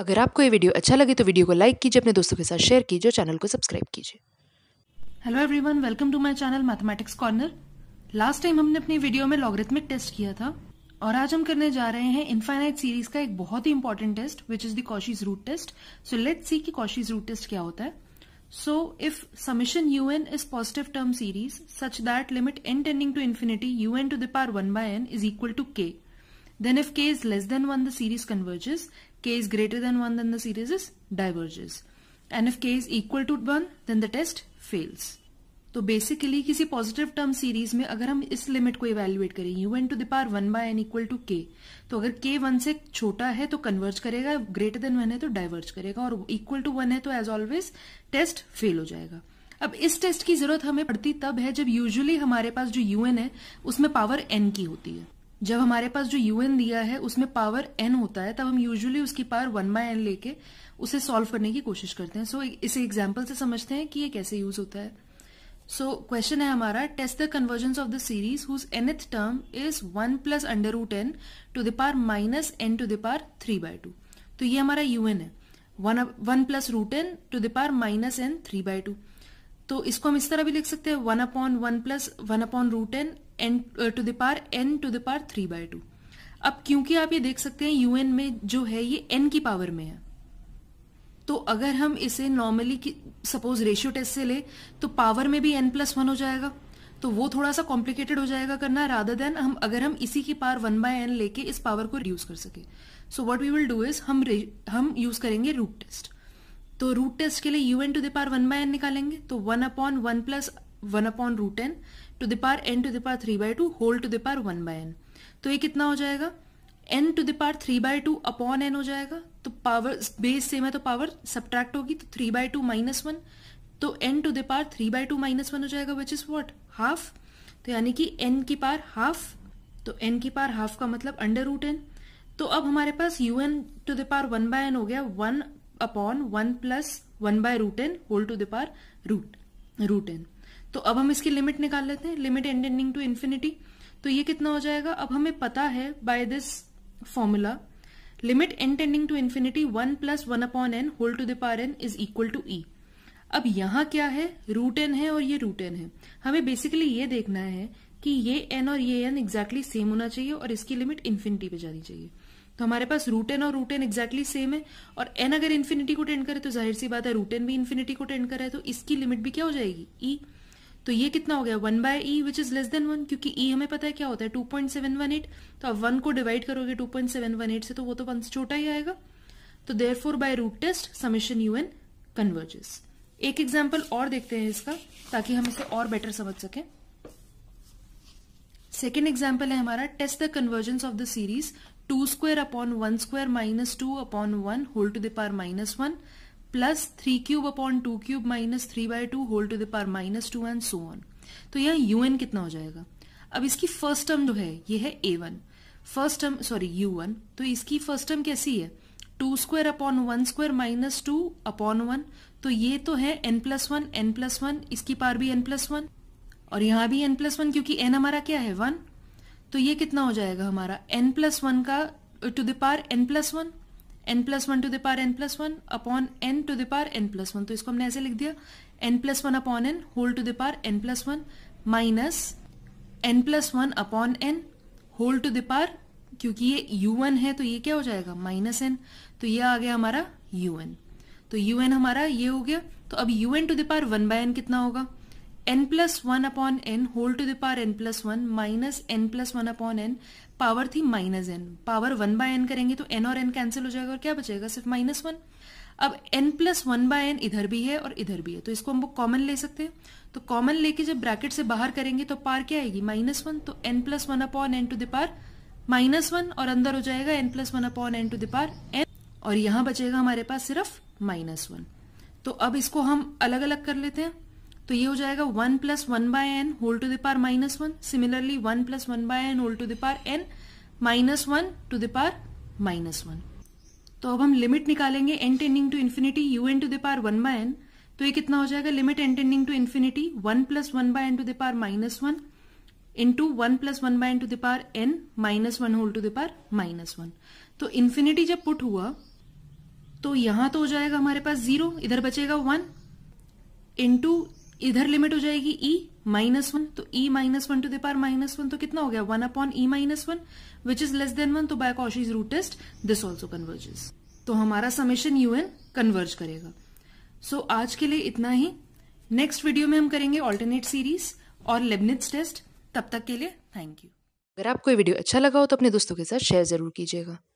अगर आपको ये वीडियो अच्छा लगे तो वीडियो को लाइक कीजिए अपने दोस्तों के साथ शेयर कीजिए और चैनल को सब्सक्राइब कीजिए hello everyone welcome to my channel mathematics corner last time हमने अपनी वीडियो में लॉगरिथमिक टेस्ट किया था और आज हम करने जा रहे हैं इन्फाइनाइट सीरीज का एक बहुत ही important test which is Cauchy's root test so let see की कॉशीज रूट टेस्ट क्या होता है so if summation u n is positive term series such that limit n tending to infinity u n to the power one by n is equal to k then if k is less than one the series converges k is greater than 1 then the series is diverges and if k is equal to 1 then the test fails. तो basically किसी positive term series में अगर हम इस limit को evaluate करें u n to the power one by n equal to k तो अगर के वन से छोटा है तो कन्वर्ज करेगा ग्रेटर देन वन है तो डाइवर्ज करेगा और इक्वल टू वन है तो एज ऑलवेज टेस्ट फेल हो जाएगा अब इस टेस्ट की जरूरत हमें पड़ती तब है जब यूजुअली हमारे पास जो यूएन है उसमें पावर एन की होती है जब हमारे पास जो यूएन दिया है उसमें पावर एन होता है तब हम यूजुअली उसकी पावर वन बाय एन लेके उसे सॉल्व करने की कोशिश करते हैं सो so, इसे एग्जाम्पल से समझते हैं कि ये कैसे यूज होता है सो so, क्वेश्चन है हमारा test the convergence of the series whose nth term is one plus under root n to the power minus n to the power three by two तो ये हमारा एन है one one plus root n to the power minus n three by two तो इसको हम इस तरह भी लिख सकते हैं one upon one plus one upon root n n to दार एन टू दार थ्री बाय टू अब क्योंकि आप ये देख सकते हैं यूएन में जो है ये एन की पावर में है तो अगर हम इसे नॉर्मली सपोज रेशियो टेस्ट से ले तो पावर में भी एन प्लस वन हो जाएगा तो वो थोड़ा सा कॉम्प्लिकेटेड हो जाएगा करना राधा देन हम अगर हम इसी की पावर वन बाय एन लेके इस पावर को रिड्यूस कर सके so what we will do is हम हम यूज करेंगे रूट टेस्ट तो रूट टेस्ट के लिए u n to the power one by n निकालेंगे तो one upon one plus one upon root n to the power n to the power three by two whole to the power one by n तो ये कितना हो जाएगा n to the power three by two upon n हो जाएगा तो पावर बेस सेम है तो पावर सब्ट्रैक्ट होगी तो three by two minus one तो n to the power three by two minus one हो जाएगा विच इज वॉट हाफ तो यानी कि एन की पार हाफ तो एन की पार हाफ का मतलब अंडर रूट एन तो अब हमारे पास u n to the power one by n हो गया one upon one plus one by root n whole to the root root n तो अब हम इसकी लिमिट निकाल लेते हैं लिमिट एंडिंग टू इन्फिनिटी तो ये कितना हो जाएगा अब हमें पता है by this formula limit n tending to infinity one plus one upon n whole to the n is equal to e अब यहां क्या है रूट एन है और ये रूट एन है हमें बेसिकली ये देखना है कि ये एन और ये एन एग्जैक्टली सेम होना चाहिए और इसकी लिमिट इन्फिनिटी पे जानी चाहिए तो हमारे पास रूट एन और रूट एन एक्जैक्टली सेम है और एन अगर इन्फिनिटी को टेंड करे तो जाहिर सी बात है रूट एन भी इन्फिनिटी को टेंड करे तो इसकी लिमिट भी क्या हो जाएगी ई e. तो ये कितना हो गया one by e which is less than one क्योंकि ई e हमें पता है क्या होता है two point seven one eight तो अब वन को डिवाइड करोगे two point seven one eight से तो वो तो वन से छोटा ही आएगा तो therefore by root test summation u n converges एक एग्जाम्पल और देखते हैं इसका ताकि हम इसे और बेटर समझ सकें सेकेंड एग्जाम्पल है हमारा test the convergence of the series two square upon one square minus two upon one whole to the power minus one plus three cube upon two cube minus three by two whole to the power minus two and so on तो यहाँ UN कितना हो जाएगा अब इसकी first term जो है ये है a one first term sorry u one तो इसकी फर्स्ट टर्म कैसी है two square upon one square minus two upon one तो ये तो है n plus one n plus one इसकी पार भी एन प्लस वन और यहाँ भी एन प्लस वन क्योंकि एन हमारा क्या है वन तो ये कितना हो जाएगा हमारा एन प्लस वन का to the power n plus one n plus one to the power n plus one upon n to the power n plus one तो इसको हमने ऐसे लिख दिया n plus one upon n whole to the power n plus one minus n plus one upon n whole to the power क्योंकि ये you one है तो ये क्या हो जाएगा माइनस एन तो ये आ गया हमारा यू एन तो यू एन हमारा ये हो गया तो अब u n to the power one by n कितना होगा n plus one upon n whole to the n plus one minus n plus one upon n power थी minus n power one by n करेंगे तो N और N cancel हो जाएगा और क्या बचेगा सिर्फ माइनस वन अब n plus one by n इधर भी है और इधर भी है तो इसको हम कॉमन ले सकते हैं तो कॉमन लेके जब ब्रैकेट से बाहर करेंगे तो पार क्या आएगी माइनस वन तो n plus one upon n to power minus one और अंदर हो जाएगा n plus one upon n to दार एन और यहां बचेगा हमारे पास सिर्फ माइनस वन तो अब इसको हम अलग अलग कर लेते हैं तो ये हो जाएगा one plus one by n whole to power minus one similarly one plus one by n whole to दार n minus one to power minus one तो अब हम लिमिट निकालेंगे n tending to infinity u n to power one by n तो ये कितना हो जाएगा limit n tending to infinity one plus one by n to power minus one into one plus one by n to दार n minus one whole to power minus one तो infinity जब put हुआ तो यहां तो हो जाएगा हमारे पास जीरो इधर बचेगा वन इंटू इधर लिमिट हो जाएगी ई माइनस वन तो e minus one to power minus one तो कितना हो गया one upon e minus one which is less than one तो by Cauchy root root test this also converges तो हमारा समेशन यू एन कन्वर्ज करेगा सो so, आज के लिए इतना ही नेक्स्ट वीडियो में हम करेंगे ऑल्टरनेट सीरीज और लेबनिट्स टेस्ट तब तक के लिए थैंक यू अगर आपको वीडियो अच्छा लगा हो तो अपने दोस्तों के साथ शेयर जरूर कीजिएगा